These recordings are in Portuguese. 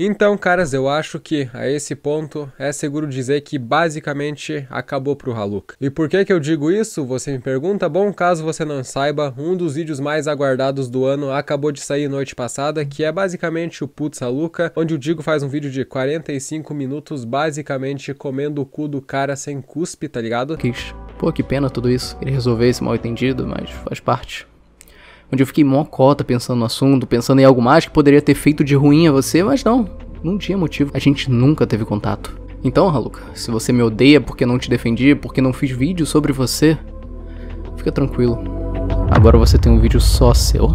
Então, caras, eu acho que a esse ponto é seguro dizer que basicamente acabou pro Haluk. E por que que eu digo isso? Você me pergunta? Bom, caso você não saiba, um dos vídeos mais aguardados do ano acabou de sair noite passada, que é basicamente o Putz Haluka, onde o Digo faz um vídeo de 45 minutos basicamente comendo o cu do cara sem cuspe, tá ligado? Quis. Pô, que pena tudo isso. Ele resolveu esse mal entendido, mas faz parte onde eu fiquei mó cota pensando no assunto, pensando em algo mais que poderia ter feito de ruim a você, mas não, não tinha motivo. A gente nunca teve contato. Então, Haluka, se você me odeia porque não te defendi, porque não fiz vídeo sobre você, fica tranquilo. Agora você tem um vídeo só seu.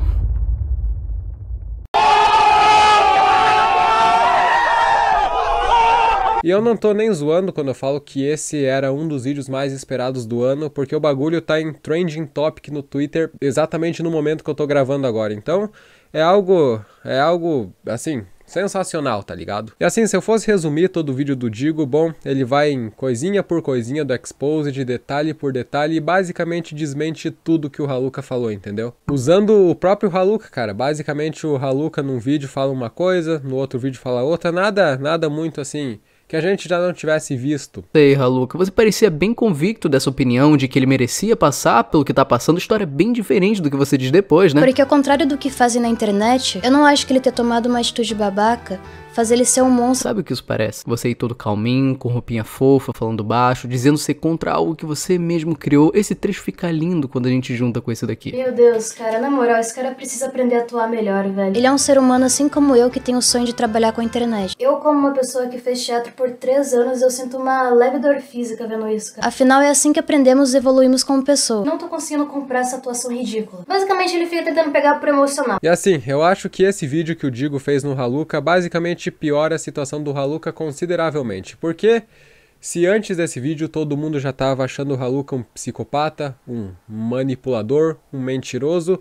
E eu não tô nem zoando quando eu falo que esse era um dos vídeos mais esperados do ano, porque o bagulho tá em trending topic no Twitter exatamente no momento que eu tô gravando agora. Então, é algo, é algo assim, sensacional, tá ligado? E assim, se eu fosse resumir todo o vídeo do Digo, bom, ele vai em coisinha por coisinha do expose de detalhe por detalhe, e basicamente desmente tudo que o Haluka falou, entendeu? Usando o próprio Haluka, cara, basicamente o Haluka num vídeo fala uma coisa, no outro vídeo fala outra, nada, nada muito assim que a gente já não tivesse visto. Sei, Haluca, você parecia bem convicto dessa opinião de que ele merecia passar pelo que tá passando, história é bem diferente do que você diz depois, né? Porque ao contrário do que fazem na internet, eu não acho que ele ter tomado uma atitude babaca fazer ele ser um monstro. Sabe o que isso parece? Você aí todo calminho, com roupinha fofa, falando baixo, dizendo ser contra algo que você mesmo criou. Esse trecho fica lindo quando a gente junta com esse daqui. Meu Deus, cara, na moral, esse cara precisa aprender a atuar melhor, velho. Ele é um ser humano assim como eu que tem o sonho de trabalhar com a internet. Eu, como uma pessoa que fez teatro por por três anos, eu sinto uma leve dor física vendo isso, cara. Afinal, é assim que aprendemos e evoluímos como pessoa. Não tô conseguindo comprar essa atuação ridícula. Basicamente, ele fica tentando pegar pro emocional. E assim, eu acho que esse vídeo que o Digo fez no Haluka basicamente piora a situação do Haluka consideravelmente. Porque se antes desse vídeo todo mundo já tava achando o Haluka um psicopata, um manipulador, um mentiroso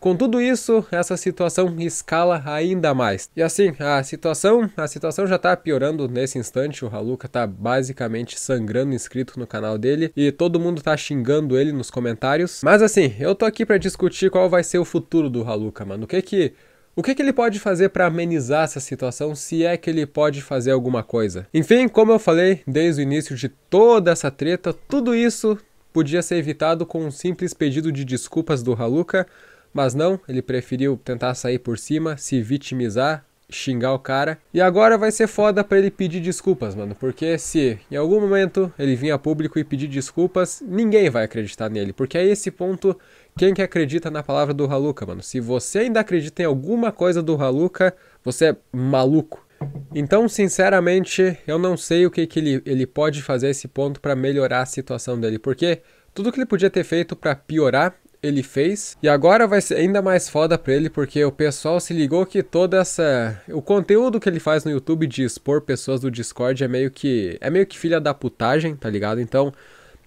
com tudo isso, essa situação escala ainda mais. E assim, a situação, a situação já está piorando nesse instante. O Haluka está basicamente sangrando inscrito no canal dele e todo mundo está xingando ele nos comentários. Mas assim, eu tô aqui para discutir qual vai ser o futuro do Haluka, mano. O que que o que, que, ele pode fazer para amenizar essa situação, se é que ele pode fazer alguma coisa? Enfim, como eu falei desde o início de toda essa treta, tudo isso podia ser evitado com um simples pedido de desculpas do Haluka, mas não, ele preferiu tentar sair por cima, se vitimizar, xingar o cara. E agora vai ser foda para ele pedir desculpas, mano, porque se em algum momento ele vir a público e pedir desculpas, ninguém vai acreditar nele, porque a é esse ponto quem que acredita na palavra do Haluka, mano? Se você ainda acredita em alguma coisa do Haluka, você é maluco. Então, sinceramente, eu não sei o que, que ele, ele pode fazer a esse ponto para melhorar a situação dele, porque tudo que ele podia ter feito para piorar, ele fez. E agora vai ser ainda mais foda pra ele, porque o pessoal se ligou que toda essa. O conteúdo que ele faz no YouTube de expor pessoas do Discord é meio que. É meio que filha da putagem, tá ligado? Então.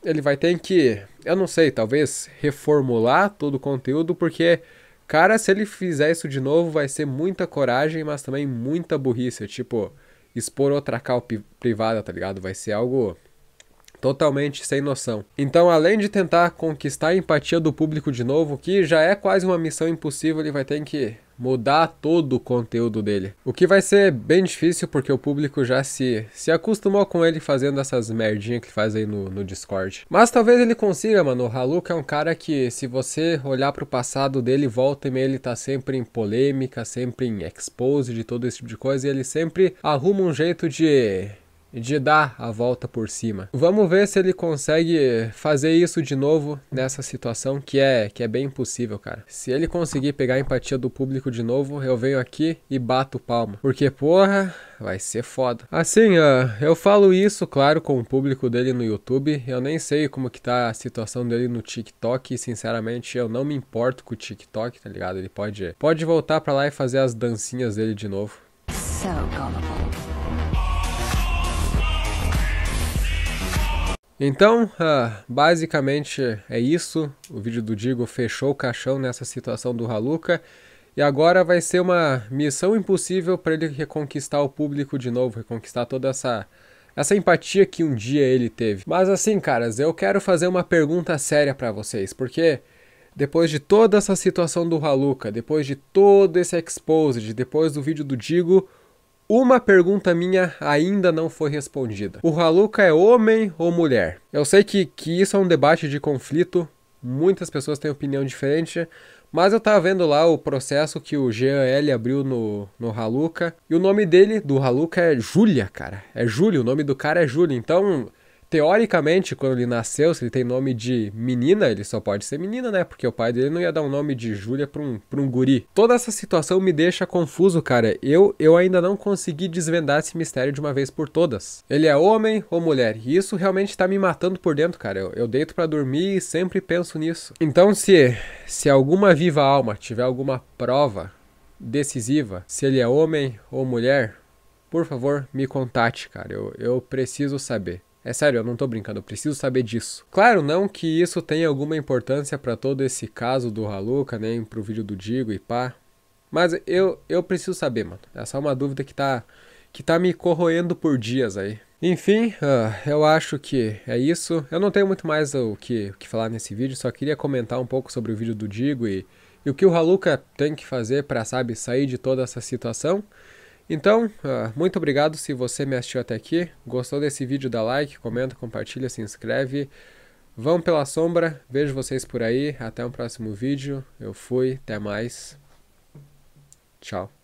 Ele vai ter que, eu não sei, talvez reformular todo o conteúdo, porque Cara, se ele fizer isso de novo, vai ser muita coragem, mas também muita burrice. Tipo, expor outra cal privada, tá ligado? Vai ser algo totalmente sem noção. Então, além de tentar conquistar a empatia do público de novo, que já é quase uma missão impossível, ele vai ter que mudar todo o conteúdo dele. O que vai ser bem difícil porque o público já se, se acostumou com ele fazendo essas merdinhas que faz aí no, no Discord. Mas talvez ele consiga, mano. O Haluk é um cara que, se você olhar pro passado dele, volta e meia ele tá sempre em polêmica, sempre em expose de todo esse tipo de coisa e ele sempre arruma um jeito de de dar a volta por cima. Vamos ver se ele consegue fazer isso de novo nessa situação, que é que é bem impossível, cara. Se ele conseguir pegar a empatia do público de novo, eu venho aqui e bato palma. Porque, porra, vai ser foda. Assim, uh, eu falo isso, claro, com o público dele no YouTube. Eu nem sei como que tá a situação dele no TikTok. E, sinceramente, eu não me importo com o TikTok, tá ligado? Ele pode, pode voltar pra lá e fazer as dancinhas dele de novo. So gullible. Então, uh, basicamente é isso. O vídeo do Digo fechou o caixão nessa situação do Haluka E agora vai ser uma missão impossível para ele reconquistar o público de novo, reconquistar toda essa essa empatia que um dia ele teve. Mas assim, caras, eu quero fazer uma pergunta séria para vocês, porque depois de toda essa situação do Haluka, depois de todo esse exposed, depois do vídeo do Digo, uma pergunta minha ainda não foi respondida. O Haluca é homem ou mulher? Eu sei que, que isso é um debate de conflito, muitas pessoas têm opinião diferente, mas eu tava vendo lá o processo que o GL abriu no, no Haluca, e o nome dele, do Haluca, é Júlia, cara. É Júlio, o nome do cara é Júlio, então Teoricamente, quando ele nasceu, se ele tem nome de menina, ele só pode ser menina, né? Porque o pai dele não ia dar um nome de Júlia pra um, pra um guri. Toda essa situação me deixa confuso, cara. Eu, eu ainda não consegui desvendar esse mistério de uma vez por todas. Ele é homem ou mulher? E isso realmente tá me matando por dentro, cara. Eu, eu deito para dormir e sempre penso nisso. Então, se, se alguma viva alma tiver alguma prova decisiva, se ele é homem ou mulher, por favor, me contate, cara. Eu, eu preciso saber. É sério, eu não tô brincando, eu preciso saber disso. Claro não que isso tenha alguma importância para todo esse caso do Haluca, nem né, pro vídeo do Digo e pá. Mas eu, eu preciso saber, mano. Essa é uma dúvida que tá, que tá me corroendo por dias aí. Enfim, uh, eu acho que é isso. Eu não tenho muito mais o que, o que falar nesse vídeo, só queria comentar um pouco sobre o vídeo do Digo e, e o que o Haluca tem que fazer para, sabe, sair de toda essa situação. Então, ah, muito obrigado se você me assistiu até aqui. Gostou desse vídeo, dá like, comenta, compartilha, se inscreve. Vão pela sombra, vejo vocês por aí. Até um próximo vídeo. Eu fui, até mais. Tchau.